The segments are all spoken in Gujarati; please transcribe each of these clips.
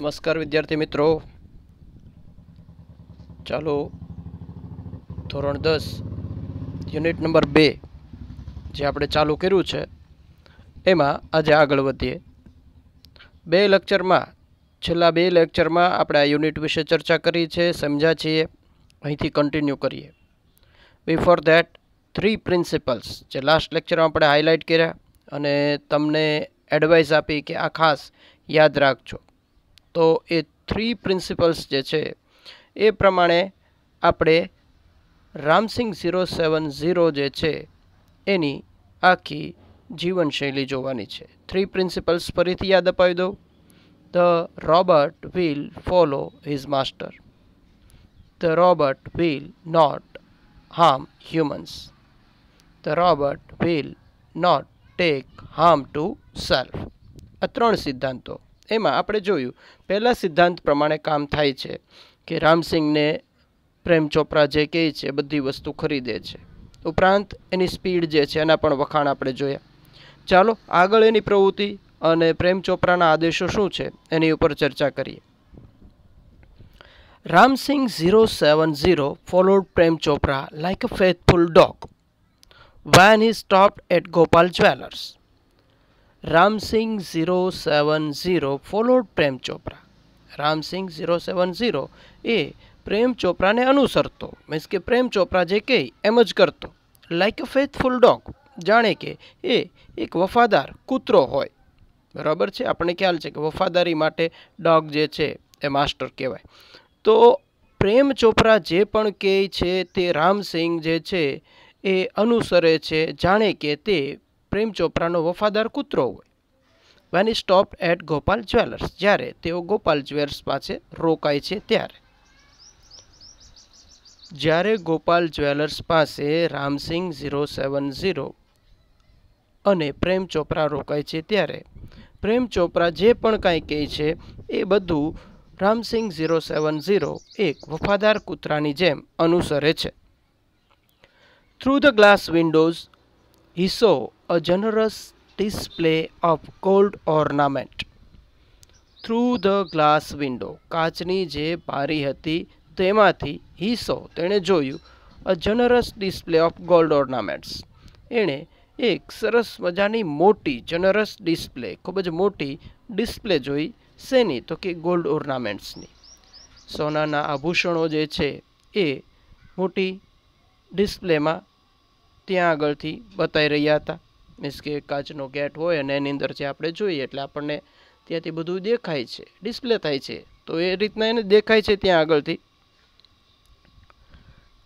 નમસ્કાર વિદ્યાર્થી મિત્રો ચાલો ધોરણ દસ યુનિટ નંબર બે જે આપણે ચાલુ કર્યું છે એમાં આજે આગળ વધીએ બે લેક્ચરમાં છેલ્લા બે લેક્ચરમાં આપણે આ યુનિટ વિશે ચર્ચા કરી છે સમજ્યા છીએ અહીંથી કન્ટિન્યુ કરીએ બિફોર ધેટ થ્રી પ્રિન્સિપલ્સ જે લાસ્ટ લેક્ચરમાં આપણે હાઇલાઇટ કર્યા અને તમને એડવાઇસ આપી કે આ ખાસ યાદ રાખજો તો એ થ્રી પ્રિન્સિપલ્સ જે છે એ પ્રમાણે આપણે રામસિંગ ઝીરો સેવન ઝીરો જે છે એની આખી જીવનશૈલી જોવાની છે થ્રી પ્રિન્સિપલ્સ ફરીથી યાદ અપાવી દઉં the robot will follow his master the robot will not harm humans the robot will not take harm to self આ ત્રણ સિદ્ધાંતો એમાં આપણે જોયું પહેલાં સિદ્ધાંત પ્રમાણે કામ થાય છે કે રામસિંહને પ્રેમ ચોપરા જે કહે છે બધી વસ્તુ ખરીદે છે ઉપરાંત એની સ્પીડ જે છે એના પણ વખાણ આપણે જોયા ચાલો આગળ એની પ્રવૃત્તિ અને પ્રેમ ચોપરાના આદેશો શું છે એની ઉપર ચર્ચા કરીએ Ramsingh zero seven zero followed Prem Chopra like a faithful dog when he stop at Gopal jewellers Ramsingh zero seven zero followed Prem Chopra Ramsingh zero seven zero એ પ્રેમ ચોપરાને અનુસરતો મીન્સ કે પ્રેમ ચોપરા જે કહે એમ જ કરતો લાઇક અ ફેથફુલ ડોગ જાણે કે એ એક વફાદાર કૂતરો હોય બરાબર છે આપણે ખ્યાલ છે કે વફાદારી માટે ડોગ જે છે એ માસ્ટર કહેવાય તો પ્રેમ ચોપરા જે પણ કહે છે તે રામસિંગ જે છે એ અનુસરે છે જાણે કે તે પ્રેમ ચોપરાનો વફાદાર કૂતરો હોય when stop at Gopal jewellers જ્યારે તેઓ ગોપાલ જ્વેલર્સ પાસે રોકાય છે ત્યારે જ્યારે ગોપાલ જ્વેલર્સ પાસે રામસિંગ ઝીરો સેવન ઝીરો અને પ્રેમ ચોપરા રોકાય છે ત્યારે પ્રેમ ચોપરા જે પણ કાંઈ કહે છે એ બધું રામસિંગ ઝીરો સેવન ઝીરો એક વફાદાર કૂતરાની જેમ અનુસરે છે through the glass windows He saw a generous display of gold ornament through the glass window કાચની જે બારી હતી તેમાંથી he saw તેણે જોયું a generous display of gold ornaments એણે એક સરસ મજાની મોટી જનરસ ડિસ્પ્લે ખૂબ જ મોટી ડિસ્પ્લે જોઈ શેની તો કે ગોલ્ડ ઓર્નામેન્ટ્સની સોનાના આભૂષણો જે છે એ મોટી ડિસ્પ્લેમાં ત્યાં આગળથી બતાવી રહ્યા હતા મીન્સ કે કાચનો ગેટ હોય અને એની અંદર જે આપણે જોઈએ એટલે આપણને ત્યાંથી બધું દેખાય છે ડિસ્પ્લે થાય છે તો એ રીતના એને દેખાય છે ત્યાં આગળથી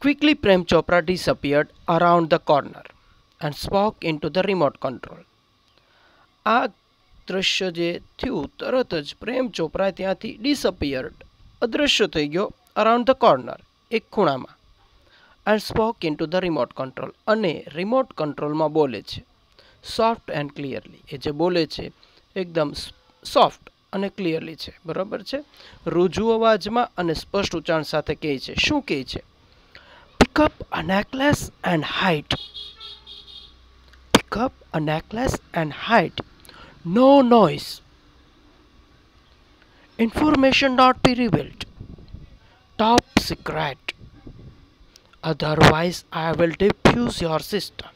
Quickly, Prem Chopra disappeared around corner and spoke spoke into the remote control. આ દૃશ્ય જે થયું તરત જ પ્રેમ ચોપરા ત્યાંથી ડિસઅપિયર્ડ અદૃશ્ય થઈ ગયો અરાઉન્ડ ધ કોર્નર એક ખૂણામાં and spoke into the remote control અને રિમોટ કંટ્રોલમાં બોલે છે સોફ્ટ એન્ડ ક્લિયરલી એ જે બોલે છે એકદમ સોફ્ટ અને ક્લિયરલી છે બરાબર છે રુજુ અવાજમાં અને સ્પષ્ટ ઉચ્ચારણ સાથે કહે છે શું કહે છે pick up a necklace and hide pick up a necklace and hide no noise information dot be revealed top secret otherwise I will defuse your system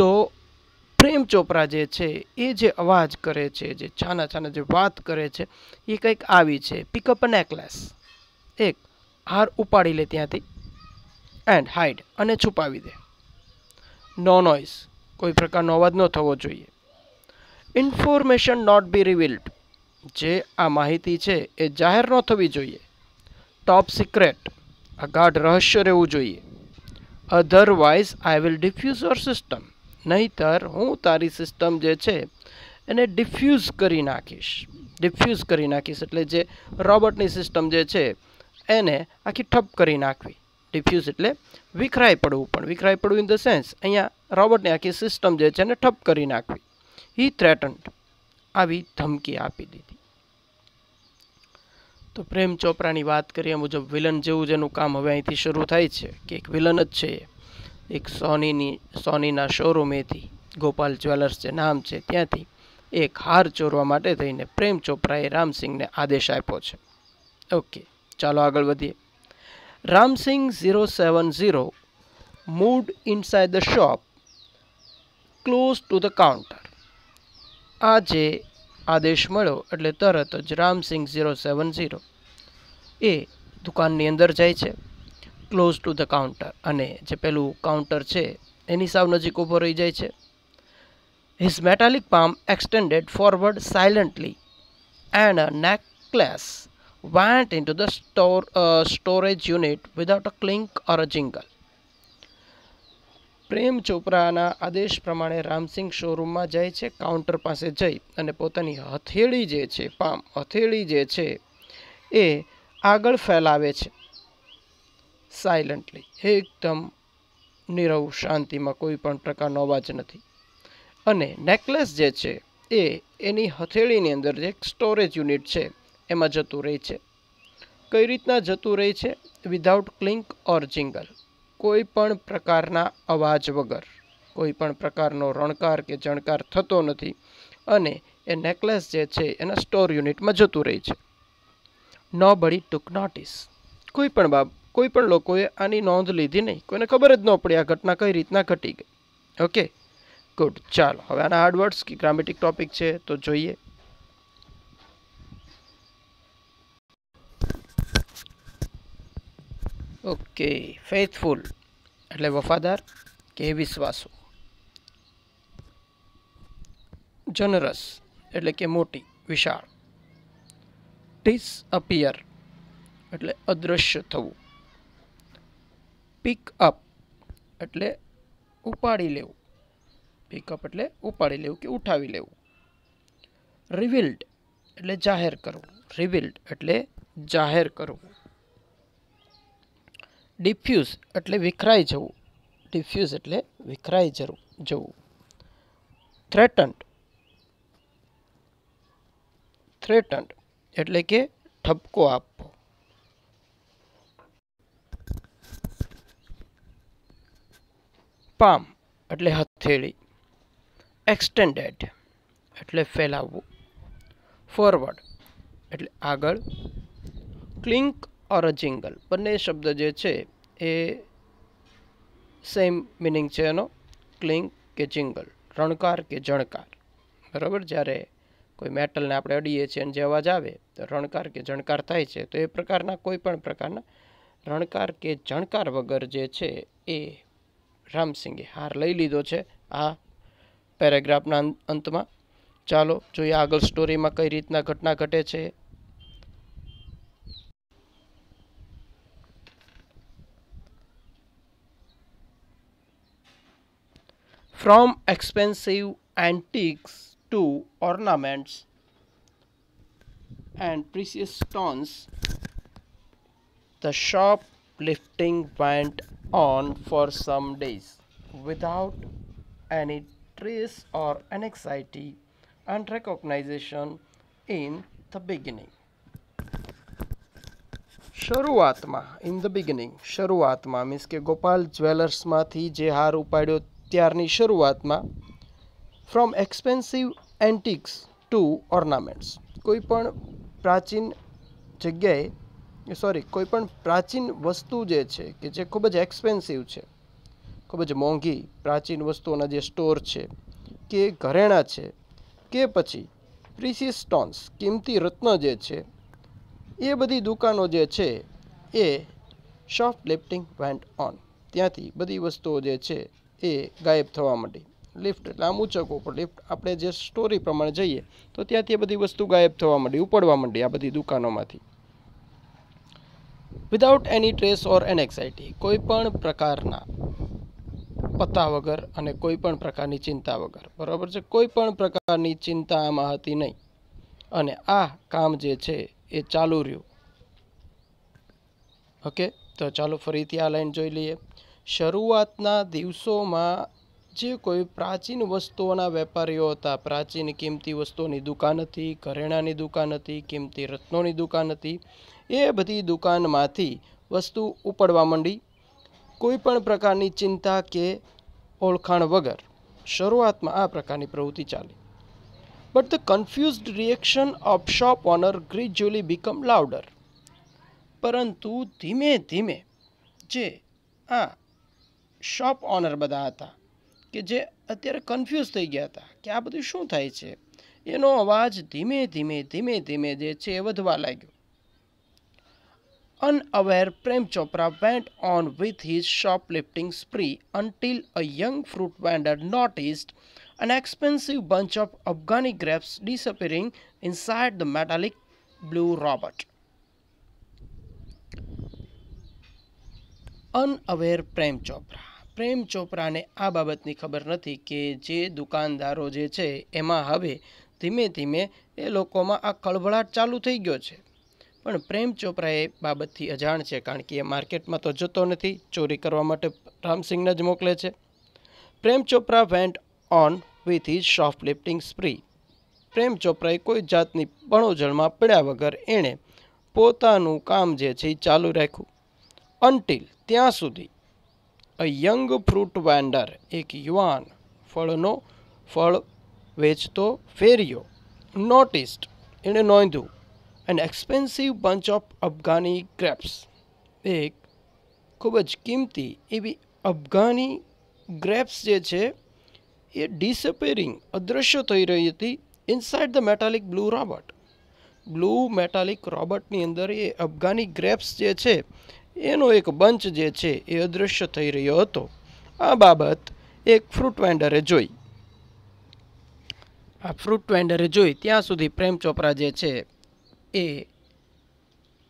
તો પ્રેમ ચોપરા જે છે એ જે અવાજ કરે છે જે છાના છાના જે વાત કરે છે એ કંઈક આવી છે પિકઅપ નેકલેસ એક હાર ઉપાડી લે ત્યાંથી એન્ડ હાઈડ અને છુપાવી દે નો નોઇઝ કોઈ પ્રકારનો અવાજ ન થવો જોઈએ ઇન્ફોર્મેશન નોટ બી રિવિલ્ડ જે આ માહિતી છે એ જાહેર ન થવી જોઈએ ટોપ સિક્રેટ આ ગાઢ રહસ્ય રહેવું જોઈએ otherwise I will defuse your system નહીતર હું તારી સિસ્ટમ જે છે એને ડિફ્યુઝ કરી નાખીશ ડિફ્યુઝ કરી નાખીશ એટલે જે રોબોટની સિસ્ટમ જે છે એને આખી ઠપ કરી નાખવી ડિફ્યુઝ એટલે વિખરાઈ પડવું પણ વિખરાઈ પડવું ઇન ધ સેન્સ અહીંયા રોબર્ટની આખી સિસ્ટમ જે છે એને ઠપ કરી નાખવી હી થ્રેટન્ડ આવી ધમકી આપી દીધી તો પ્રેમ ચોપરાની વાત કરીએ મુજબ વિલન જેવું જેનું કામ હવે અહીંથી શરૂ થાય છે કે એક વિલન જ છે એક સોનીની સોનીના શોરૂમેથી ગોપાલ જ્વેલર્સ જે નામ છે ત્યાંથી એક હાર ચોરવા માટે થઈને પ્રેમ ચોપરાએ રામસિંહને આદેશ આપ્યો છે ઓકે ચાલો આગળ વધીએ Ramsingh zero seven zero moved inside the shop close to the counter આ જે આદેશ મળ્યો એટલે તરત જ રામસિંગ ઝીરો સેવન ઝીરો એ દુકાનની અંદર જાય છે ક્લોઝ ટુ ધ કાઉન્ટર અને જે પેલું કાઉન્ટર છે એની સાવ નજીક ઊભો રહી જાય છે his metallic palm extended forward silently and a necklace went into the store, uh, storage unit without a clink or a jingle. Prem ચોપરાના આદેશ પ્રમાણે રામસિંગ શોરૂમમાં જાય છે કાઉન્ટર પાસે જઈ અને પોતાની હથેળી જે છે પામ હથેળી જે છે એ આગળ ફેલાવે છે સાયલન્ટલી એકદમ નિરવ શાંતિમાં કોઈ પણ પ્રકારનો અવાજ નથી અને નેકલેસ જે છે એ એની હથેળીની અંદર જે સ્ટોરેજ યુનિટ છે એમાં જતું રહે છે કઈ રીતના જતું રહે છે વિધાઉટ ક્લિંક ઓર જિંગલ કોઈ પણ પ્રકારના અવાજ વગર કોઈ પણ પ્રકારનો રણકાર કે જણકાર થતો નથી અને એ નેકલેસ જે છે એના સ્ટોર યુનિટમાં જતું રહે છે નોબડી ટુક નોટિસ કોઈ પણ બાબ કોઈ પણ લોકોએ આની નોંધ લીધી નહીં કોઈને ખબર જ ન પડી આ ઘટના કઈ રીતના ઘટી ગઈ ઓકે ગુડ ચાલો હવે આના હાર્ડવર્ડ્સ કે ગ્રામેટિક ટોપિક છે તો જોઈએ ओके फेथफुल એટલે વફાદાર કે વિશ્વાસુ જનરસ એટલે કે મોટી વિશાળ ડિસ અપીયર એટલે અદ્રશ્ય થવું પિક અપ એટલે ઉપાડી લેવું પિક અપ એટલે ઉપાડી લેવું કે ઉઠાવી લેવું રિવીલ્ડ એટલે જાહેર કરો રિવીલ્ડ એટલે જાહેર કરો डिफ्यूज એટલે વિખરાઈ જવું ડિફ્યુઝ એટલે વિખરાઈ જવું થ્રેટન્ડ થ્રેટન્ડ એટલે કે થપકો આપો પમ એટલે હથેળી એક્સ્ટેન્ડેડ એટલે ફેલાવવું ફોરવર્ડ એટલે આગળ ક્લિંક ઓર અ જિંગલ બંને શબ્દ જે છે એ સેમ મિનિંગ છે એનો ક્લિંગ કે ચિંગલ રણકાર કે જણકાર બરાબર જ્યારે કોઈ મેટલને આપણે અડીએ છીએ અને જે અવાજ આવે તો રણકાર કે જણકાર થાય છે તો એ પ્રકારના કોઈ પણ પ્રકારના રણકાર કે જણકાર વગર જે છે એ રામસિંગે હાર લઈ લીધો છે આ પેરેગ્રાફના અંતમાં ચાલો જોઈએ આગળ સ્ટોરીમાં કઈ રીતના ઘટના ઘટે છે From expensive antiques to ornaments and precious stones, the shoplifting went on for some days without any trace or anxiety and recognition in the beginning. શરૂઆતમાં ઇન ધ બિગિનિંગ શરૂઆતમાં મીન્સ કે ગોપાલ જ્વેલર્સમાંથી જે હાર ઉપાડ્યો ત્યારની શરૂઆતમાં from expensive antiques to ornaments કોઈ પણ પ્રાચીન જગ્યાએ સોરી કોઈ પણ પ્રાચીન વસ્તુ જે છે કે જે ખૂબ જ એક્સપેન્સિવ છે ખૂબ જ મોંઘી પ્રાચીન વસ્તુઓના જે સ્ટોર છે કે ઘરેણાં છે કે પછી પ્રિસિસ સ્ટોન્સ કિંમતી રત્ન જે છે એ બધી દુકાનો જે છે એ શોપ લિફ્ટિંગ વેન્ટ ઓન ત્યાંથી બધી વસ્તુઓ જે છે એ ગાયબ થવા માંડી લિફ્ટ એટલે આમ ઊંચકો પણ લિફ્ટ આપણે જે સ્ટોરી પ્રમાણે જઈએ તો ત્યાંથી બધી વસ્તુ ગાયબ થવા માંડી ઉપડવા માંડી આ બધી દુકાનોમાંથી વિધાઉટ એની ટ્રેસ ઓર એનેક્સાઇટી કોઈ પણ પ્રકારના પત્તા વગર અને કોઈ પણ પ્રકારની ચિંતા વગર બરાબર છે કોઈ પણ પ્રકારની ચિંતા આમાં હતી નહીં અને આ કામ જે છે એ ચાલુ રહ્યું ઓકે તો ચાલો ફરીથી આ લાઈન જોઈ લઈએ શરૂઆતના દિવસોમાં જે કોઈ પ્રાચીન વસ્તુઓના વેપારીઓ હતા પ્રાચીન કિંમતી વસ્તુઓની દુકાન હતી ઘરેણાંની દુકાન હતી કિંમતી રત્નોની દુકાન હતી એ બધી દુકાનમાંથી વસ્તુ ઉપડવા માંડી કોઈ પણ પ્રકારની ચિંતા કે ઓળખાણ વગર શરૂઆતમાં આ પ્રકારની પ્રવૃત્તિ ચાલી but the confused reaction of shop owner gradually become louder પરંતુ ધીમે ધીમે જે આ શોપ ઓનર બધા હતા કે જે અત્યારે કન્ફ્યુઝ થઈ ગયા હતા કે આ બધું શું થાય છે એનો અવાજ ધીમે ધીમે ધીમે ધીમે જે છે એ વધવા લાગ્યો unaware Prem Chopra went on with his shoplifting spree until a young fruit vendor noticed an expensive bunch of Afghani grapes disappearing inside the metallic blue robot unaware Prem Chopra Prem ચોપરાને આ બાબતની ખબર નથી કે જે દુકાનદારો જે છે એમાં હવે ધીમે ધીમે એ લોકોમાં આ ખળભળાટ ચાલુ થઈ ગયો છે પણ પ્રેમ ચોપરા એ બાબતથી અજાણ છે કારણ કે એ માર્કેટમાં તો જતો નથી ચોરી કરવા માટે રામસિંહને જ મોકલે છે Prem Chopra went on with his shoplifting spree Prem ચોપરાએ કોઈ જાતની પણોજળમાં પડ્યા વગર એણે પોતાનું કામ જે છે એ ચાલુ રાખ્યું અનટિલ ત્યાં સુધી અ યંગ ફ્રૂટ વેન્ડર એક યુવાન ફળનો ફળ વેચતો ફેરિયો નોટિસ્ડ એણે નોંધ્યું an expensive bunch of Afghani grapes એક ખૂબ જ કિંમતી એવી અફઘાની ગ્રેપ્સ જે છે એ ડિસપેરિંગ અદૃશ્ય થઈ રહી હતી inside the metallic blue robot blue metallic રોબર્ટની અંદર એ અફઘાની ગ્રેપ્સ જે છે એનો એક બંચ જે છે એ અદૃશ્ય થઈ રહ્યો હતો આ બાબત એક ફ્રૂટ વેન્ડરે જોઈ આ ફ્રૂટ વેન્ડરે જોઈ ત્યાં સુધી પ્રેમ ચોપરા જે છે એ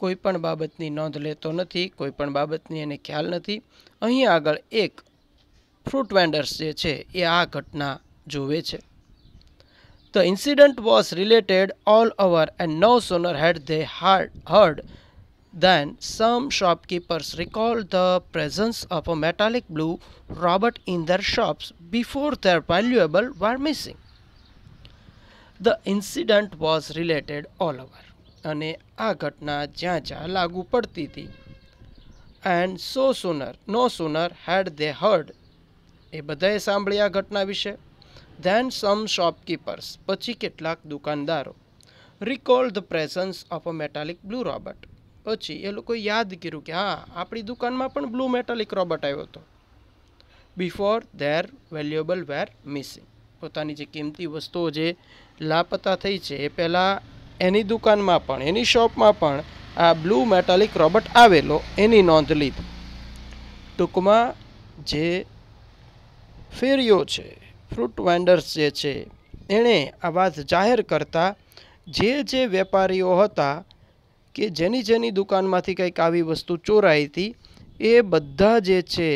કોઈ પણ બાબતની નોંધ લેતો નથી કોઈ પણ બાબતની એને ખ્યાલ નથી અહીં આગળ એક ફ્રૂટ વેન્ડર્સ જે છે એ આ ઘટના જોવે છે the incident was related all over and no sooner had they hard heard Then some shopkeepers recall the presence of a metallic blue robot in their shops before their valuable were missing. The incident was related all over અને આ ઘટના જ્યાં જ્યાં લાગુ પડતી હતી and so sooner no sooner had they heard એ બધાએ સાંભળી આ ઘટના વિશે ધેન સમ શોપકીપર્સ પછી કેટલાક દુકાનદારો recall the presence of a metallic blue robot પછી એ લોકોએ યાદ કર્યું કે હા આપણી દુકાનમાં પણ બ્લુ મેટાલિક રોબોટ આવ્યો હતો before their valuable were missing પોતાની જે કિંમતી વસ્તુઓ જે લાપતા થઈ છે એ પહેલાં એની દુકાનમાં પણ એની શોપમાં પણ આ બ્લુ મેટાલિક રોબોટ આવેલો એની નોંધ લીધી ટૂંકમાં જે ફેરીઓ છે ફ્રૂટ વેન્ડર્સ જે છે એણે આ વાત જાહેર કરતા જે જે વેપારીઓ હતા કે જેની જેની દુકાનમાંથી કંઈક આવી વસ્તુ ચોરાઈ હતી એ બધા જે છે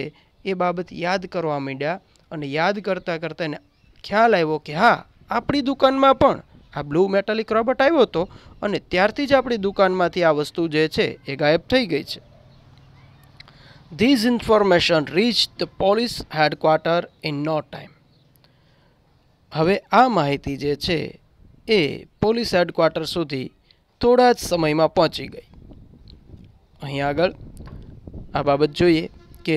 એ બાબત યાદ કરવા માંડ્યા અને યાદ કરતાં કરતાં એને ખ્યાલ આવ્યો કે હા આપણી દુકાનમાં પણ આ બ્લુ મેટાલિક રોબોટ આવ્યો હતો અને ત્યારથી જ આપણી દુકાનમાંથી આ વસ્તુ જે છે એ ગાયબ થઈ ગઈ છે these information reach the police headquarter in no time હવે આ માહિતી જે છે એ પોલીસ હેડક્વાર્ટર સુધી થોડા જ સમયમાં પહોંચી ગઈ અહીં આગળ આ બાબત જોઈએ કે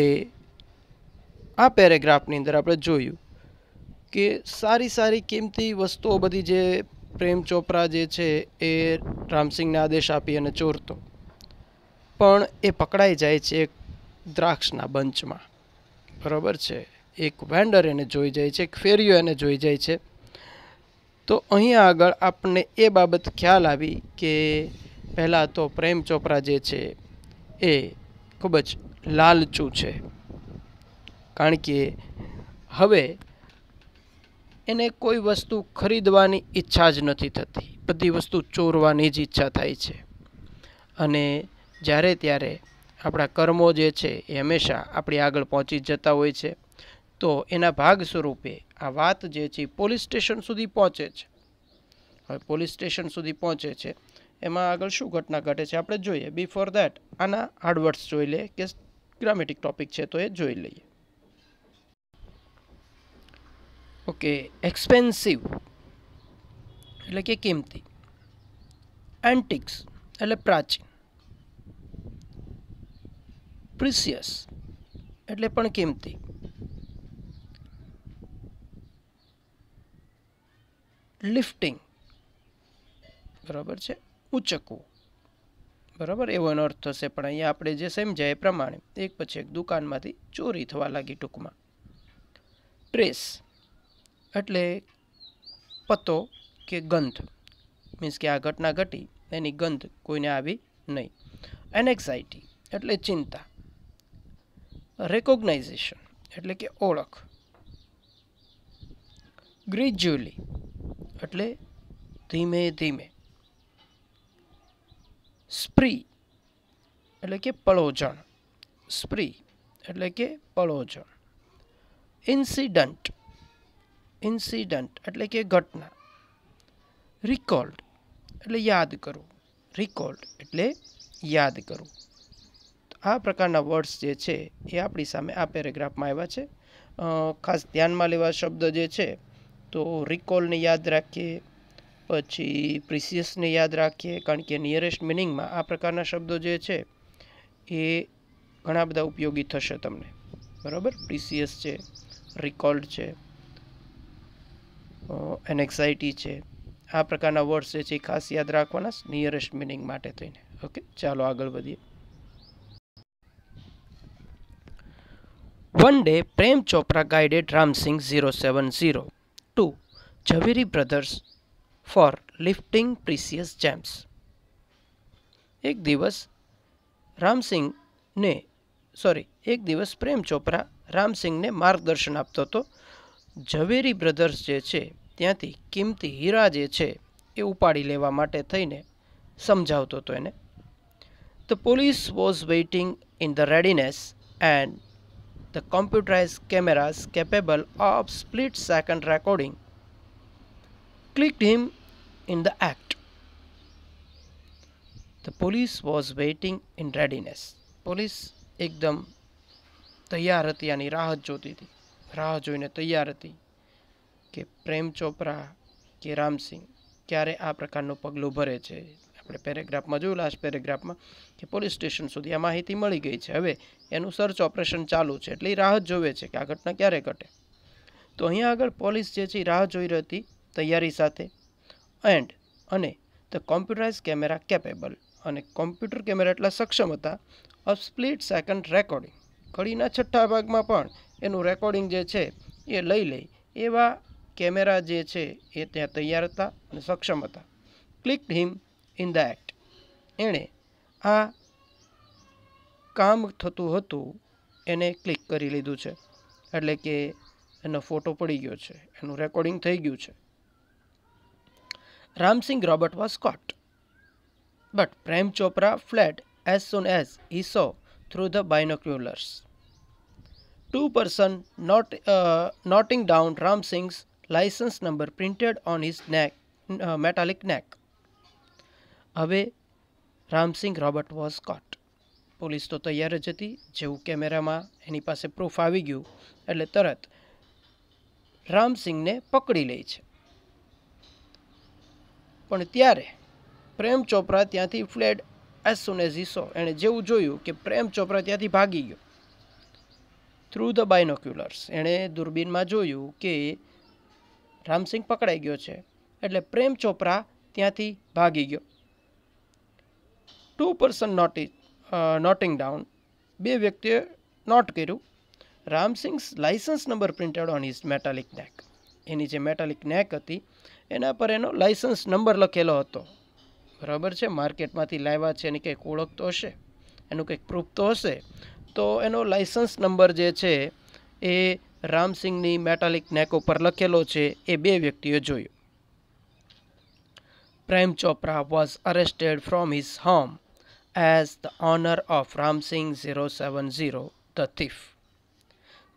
આ પેરેગ્રાફની અંદર આપણે જોયું કે સારી સારી કિંમતી વસ્તુઓ બધી જે પ્રેમ ચોપરા જે છે એ રામસિંહને આદેશ આપી અને ચોરતો પણ એ પકડાઈ જાય છે એક દ્રાક્ષના બંચમાં બરાબર છે એક વેન્ડર એને જોઈ જાય છે એક ફેરિયો એને જોઈ જાય છે તો અહીંયા આગળ આપણને એ બાબત ખ્યાલ આવી કે પહેલાં તો પ્રેમ ચોપરા જે છે એ ખૂબ જ લાલચું છે કારણ કે હવે એને કોઈ વસ્તુ ખરીદવાની ઈચ્છા જ નથી થતી બધી વસ્તુ ચોરવાની જ ઈચ્છા થાય છે અને જ્યારે ત્યારે આપણા કર્મો જે છે એ હંમેશા આપણી આગળ પહોંચી જતા હોય છે તો એના ભાગ સ્વરૂપે આ વાત જે છે પોલીસ સ્ટેશન સુધી પહોંચે છે હવે પોલીસ સ્ટેશન સુધી પહોંચે છે એમાં આગળ શું ઘટના ઘટે છે આપણે જોઈએ બિફોર દેટ આના હાર્ડવર્ડ્સ જોઈ લઈએ કે ગ્રામેટિક ટોપિક છે તો એ જોઈ લઈએ ઓકે એક્સપેન્સિવ એટલે કે કિંમતી એન્ટિક્સ એટલે પ્રાચીન પ્રિસિયસ એટલે પણ કિંમતી લિફ્ટિંગ બરાબર છે ઉચકવું બરાબર એવો એનો અર્થ થશે પણ અહીંયા આપણે જે સમજ્યા એ પ્રમાણે એક પછી એક દુકાનમાંથી ચોરી થવા લાગી ટૂંકમાં ટ્રેસ એટલે પત્તો કે ગંધ મીન્સ કે આ ઘટના ઘટી એની ગંધ કોઈને આવી નહીં એનેક્ઝાઇટી એટલે ચિંતા રેકોગ્નાઇઝેશન એટલે કે ઓળખ ગ્રેજ્યુઅલી એટલે ધીમે ધીમે સ્પ્રી એટલે કે પળોજણ સ્પ્રી એટલે કે પળોજણ ઇન્સિડન્ટ ઇન્સિડન્ટ એટલે કે ઘટના રિકોલ્ડ એટલે યાદ કરવું રિકોલ્ડ એટલે યાદ કરવું આ પ્રકારના વર્ડ્સ જે છે એ આપણી સામે આ પેરેગ્રાફમાં આવ્યા છે ખાસ ધ્યાનમાં લેવા શબ્દ જે છે તો રિકોલને યાદ રાખીએ પછી પ્રિસિયસને યાદ રાખીએ કારણ કે નિયરેસ્ટ મિનિંગમાં આ પ્રકારના શબ્દો જે છે એ ઘણા બધા ઉપયોગી થશે તમને બરાબર પ્રિસિયસ છે રિકોલ્ડ છે એનેક્ઝાઇટી છે આ પ્રકારના વર્ડ્સ જે છે એ ખાસ યાદ રાખવાના નિયરેસ્ટ મિનિંગ માટે થઈને ઓકે ચાલો આગળ વધીએ one day Prem Chopra guided Ramsingh zero seven zero to Javeri Brothers for lifting precious gems. એક દિવસ રામસિંહને સોરી એક દિવસ પ્રેમ ચોપરા રામસિંહને માર્ગદર્શન આપતો હતો ઝવેરી બ્રધર્સ જે છે ત્યાંથી કિંમતી હીરા જે છે એ ઉપાડી લેવા માટે થઈને સમજાવતો હતો એને the police was waiting in the readiness and the computerized cameras capable of split-second recording clicked him in the act. The police was waiting in readiness. Police ekdam tayyar hati yani rahat joti thi. Rahat joine tayyar ke Prem Chopra ke Ram Singh kyare aap prakar no paglo આપણે પેરેગ્રાફમાં જોયું લાસ્ટ પેરેગ્રાફમાં કે પોલીસ સ્ટેશન સુધી આ માહિતી મળી ગઈ છે હવે એનું સર્ચ ઓપરેશન ચાલુ છે એટલે એ રાહત જોવે છે કે આ ઘટના ક્યારે ઘટે તો અહીંયા આગળ પોલીસ જે છે એ રાહ જોઈ રહી તૈયારી સાથે એન્ડ અને ધ કોમ્પ્યુટરાઇઝ કેમેરા કેપેબલ અને કોમ્પ્યુટર કેમેરા એટલા સક્ષમ હતા અ સ્પ્લિટ સેકન્ડ રેકોર્ડિંગ ઘડીના છઠ્ઠા ભાગમાં પણ એનું રેકોર્ડિંગ જે છે એ લઈ લે એવા કેમેરા જે છે એ ત્યાં તૈયાર હતા અને સક્ષમ હતા click him in the act એણે આ કામ થતું હતું એને ક્લિક કરી લીધું છે એટલે કે એનો ફોટો પડી ગયો છે એનું રેકોર્ડિંગ થઈ ગયું છે Ramsingh robot was caught but Prem Chopra fled as soon as he saw through the binoculars two person note noting down Ramsingh's licence number printed on his neck metallic neck હવે Ramsingh robot was caught police તો તૈયાર જ હતી જેવું કેમેરામાં એની પાસે પ્રૂફ આવી ગયું એટલે તરત રામસિંગને પકડી લે છે પણ ત્યારે પ્રેમ ચોપરા ત્યાંથી fled as soon as saw એણે જેવું જોયું કે પ્રેમ ચોપરા ત્યાંથી ભાગી ગયો થ્રુ ધ બાયનોક્યુલર્સ એણે દૂરબીનમાં જોયું કે રામસિંગ પકડાઈ ગયો છે એટલે પ્રેમ ચોપરા ત્યાંથી ભાગી ગયો two person note noting down બે વ્યક્તિએ નોટ કર્યું Ramsingh's licence number printed on his metallic neck એની જે મેટાલિક નેક હતી એના પર એનો લાઇસન્સ નંબર લખેલો હતો બરાબર છે માર્કેટમાંથી લાવ્યા છે એની કંઈક ઓળખ તો હશે એનું કંઈક પ્રૂફ તો હશે તો એનો લાઇસન્સ નંબર જે છે એ રામસિંગની મેટાલિક નેક ઉપર લખેલો છે એ બે વ્યક્તિએ જોયો Prem Chopra was arrested from his home as the owner of Ramsingh zero seven zero the thief.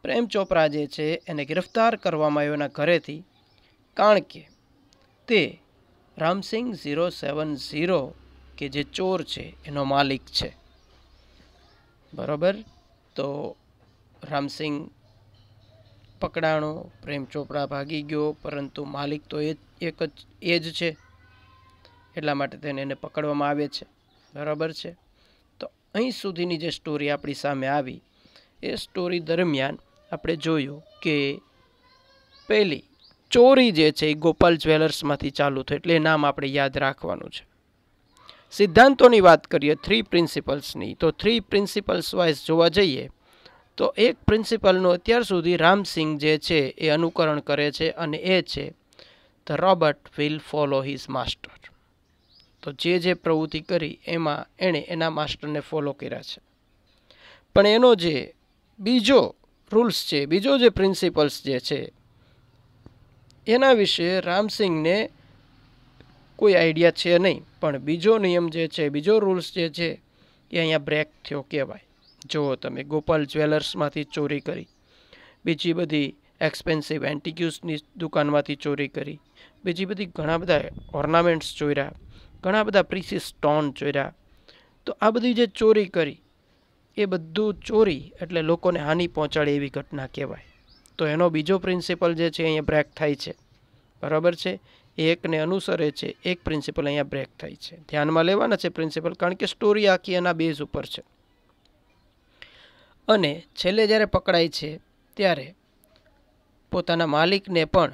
Prem Chopra જે છે એને ગિરફ્તાર કરવામાં આવ્યો એના ઘરેથી કારણ કે તે રામસિંગ ઝીરો સેવન ઝીરો કે જે ચોર છે એનો માલિક છે બરાબર તો રામસિંગ પકડાણો પ્રેમ ચોપરા ભાગી ગયો પરંતુ માલિક તો એ એક જ એ જ છે એટલા માટે તેને એને પકડવામાં આવે છે બરાબર છે તો અહીં સુધીની જે સ્ટોરી આપણી સામે આવી એ સ્ટોરી દરમિયાન આપણે જોયું કે પહેલી ચોરી જે છે એ ગોપાલ જ્વેલર્સમાંથી ચાલુ થયું એટલે નામ આપણે યાદ રાખવાનું છે સિદ્ધાંતોની વાત કરીએ થ્રી પ્રિન્સિપલ્સની તો થ્રી પ્રિન્સિપલ્સ વાઇઝ જોવા જઈએ તો એક પ્રિન્સિપલનું અત્યાર સુધી રામસિંહ જે છે એ અનુકરણ કરે છે અને એ છે the robot will follow his master તો જે જે પ્રવૃત્તિ કરી એમાં એણે એના માસ્ટરને ફોલો કર્યા છે પણ એનો જે બીજો રૂલ્સ છે બીજો જે પ્રિન્સિપલ્સ જે છે એના વિશે રામસિંગને કોઈ આઈડિયા છે નહીં પણ બીજો નિયમ જે છે બીજો રૂલ્સ જે છે એ અહીંયા બ્રેક થયો કહેવાય જુઓ તમે ગોપાલ જ્વેલર્સમાંથી ચોરી કરી બીજી બધી એક્સપેન્સિવ એન્ટિક્યુઝની દુકાનમાંથી ચોરી કરી બીજી બધી ઘણા બધા ઓર્નામેન્ટ્સ ચોર્યા ઘણા બધા પ્રીસિસ સ્ટોન ચોર્યા તો આ બધી જે ચોરી કરી એ બધું ચોરી એટલે લોકોને હાનિ પહોંચાડે એવી ઘટના કહેવાય તો એનો બીજો પ્રિન્સિપલ જે છે અહીંયા બ્રેક થાય છે બરાબર છે એકને અનુસરે છે એક પ્રિન્સિપલ અહીંયા બ્રેક થાય છે ધ્યાનમાં લેવાના છે પ્રિન્સિપલ કારણ કે સ્ટોરી આખી એના બેઝ ઉપર છે અને છેલ્લે જ્યારે પકડાય છે ત્યારે પોતાના માલિકને પણ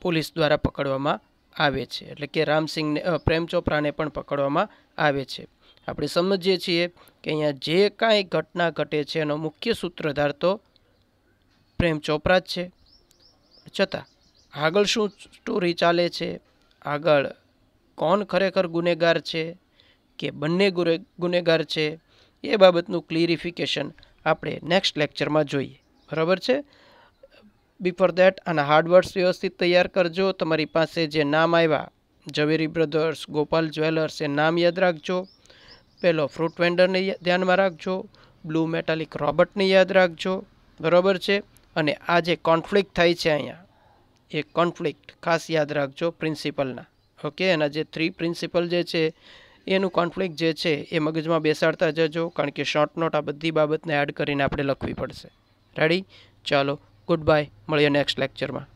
પોલીસ દ્વારા પકડવામાં આવે છે એટલે કે રામસિંહને પ્રેમ ચોપરાને પણ પકડવામાં આવે છે આપણે સમજીએ છીએ કે અહીંયા જે કાંઈ ઘટના ઘટે છે એનો મુખ્ય સૂત્રધાર તો પ્રેમ ચોપરા જ છે છતાં આગળ શું સ્ટોરી ચાલે છે આગળ કોણ ખરેખર ગુનેગાર છે કે બંને ગુનેગાર છે એ બાબતનું ક્લિરિફિકેશન આપણે નેક્સ્ટ લેક્ચરમાં જોઈએ બરાબર છે બિફોર દેટ આના હાર્ડવર્ડ્સ વ્યવસ્થિત તૈયાર કરજો તમારી પાસે જે નામ આવ્યા ઝવેરી બ્રધર્સ ગોપાલ જ્વેલર્સ એ નામ યાદ રાખજો પહેલો ફ્રૂટ વેન્ડરને ધ્યાનમાં રાખજો બ્લુ મેટાલિક રોબર્ટને યાદ રાખજો બરાબર છે અને આ જે કોન્ફ્લિક્ટ થાય છે અહીંયા એ કોન્ફ્લિક્ટ ખાસ યાદ રાખજો પ્રિન્સિપલના ઓકે એના જે થ્રી પ્રિન્સિપલ જે છે એનું કોન્ફ્લિક્ટ જે છે એ મગજમાં બેસાડતા જજો કારણ કે શોર્ટ નોટ આ બધી બાબતને એડ કરીને આપણે લખવી પડશે રેડી ચાલો ગુડ બાય મળીએ નેક્સ્ટ લેક્ચરમાં